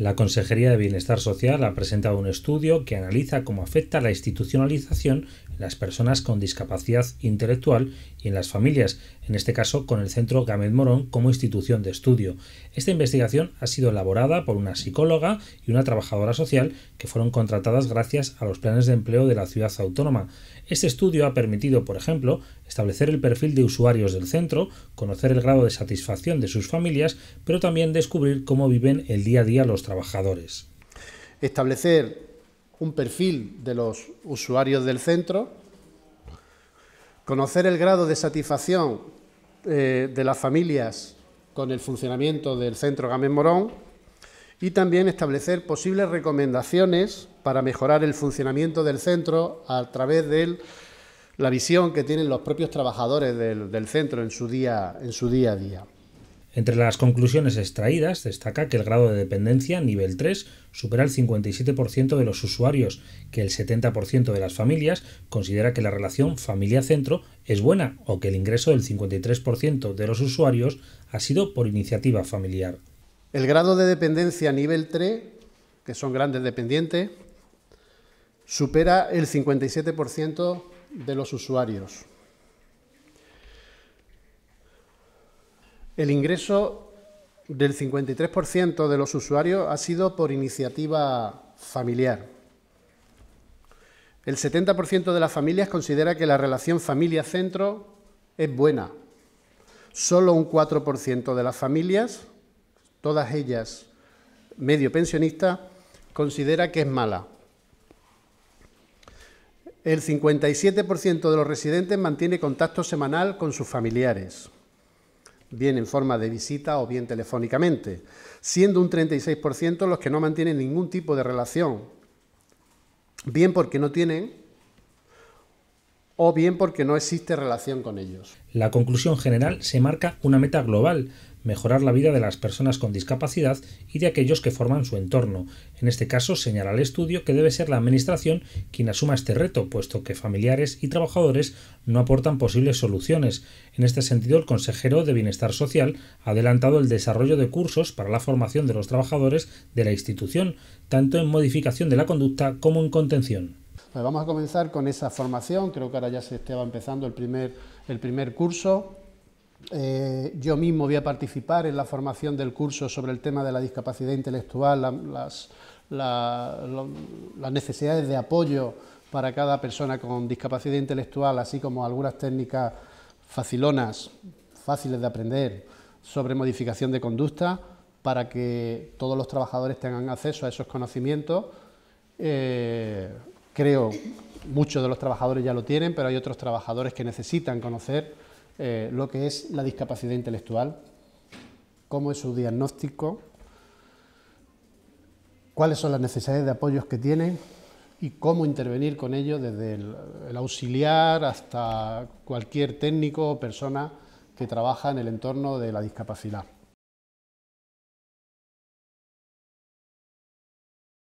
La Consejería de Bienestar Social ha presentado un estudio que analiza cómo afecta la institucionalización en las personas con discapacidad intelectual y en las familias, en este caso con el Centro Gamet Morón como institución de estudio. Esta investigación ha sido elaborada por una psicóloga y una trabajadora social que fueron contratadas gracias a los planes de empleo de la ciudad autónoma. Este estudio ha permitido, por ejemplo, establecer el perfil de usuarios del centro, conocer el grado de satisfacción de sus familias, pero también descubrir cómo viven el día a día los trabajadores. Establecer un perfil de los usuarios del centro, conocer el grado de satisfacción eh, de las familias con el funcionamiento del centro Gamen Morón y también establecer posibles recomendaciones para mejorar el funcionamiento del centro a través de la visión que tienen los propios trabajadores del, centro en su día a día. Entre las conclusiones extraídas destaca que el grado de dependencia nivel 3 supera el 57% de los usuarios, que el 70% de las familias considera que la relación familia-centro es buena o que el ingreso del 53% de los usuarios ha sido por iniciativa familiar. El grado de dependencia nivel 3, que son grandes dependientes, supera el 57% de los usuarios. El ingreso del 53% de los usuarios ha sido por iniciativa familiar. El 70% de las familias considera que la relación familia-centro es buena. Solo un 4% de las familias, todas ellas medio pensionistas, considera que es mala. El 57% de los residentes mantiene contacto semanal con sus familiares bien en forma de visita o bien telefónicamente, siendo un 36% los que no mantienen ningún tipo de relación, bien porque no tienen o bien porque no existe relación con ellos. La conclusión general se marca una meta global, mejorar la vida de las personas con discapacidad y de aquellos que forman su entorno. En este caso, señala el estudio que debe ser la Administración quien asuma este reto, puesto que familiares y trabajadores no aportan posibles soluciones. En este sentido, el consejero de Bienestar Social ha adelantado el desarrollo de cursos para la formación de los trabajadores de la institución, tanto en modificación de la conducta como en contención. Pues vamos a comenzar con esa formación, creo que ahora ya se estaba empezando el primer, el primer curso. Eh, yo mismo voy a participar en la formación del curso sobre el tema de la discapacidad intelectual, las, las necesidades de apoyo para cada persona con discapacidad intelectual, así como algunas técnicas facilonas, fáciles de aprender, sobre modificación de conducta, para que todos los trabajadores tengan acceso a esos conocimientos. Eh, creo, muchos de los trabajadores ya lo tienen, pero hay otros trabajadores que necesitan conocer eh, lo que es la discapacidad intelectual, cómo es su diagnóstico, cuáles son las necesidades de apoyos que tienen y cómo intervenir con ellos desde el auxiliar hasta cualquier técnico o persona que trabaja en el entorno de la discapacidad.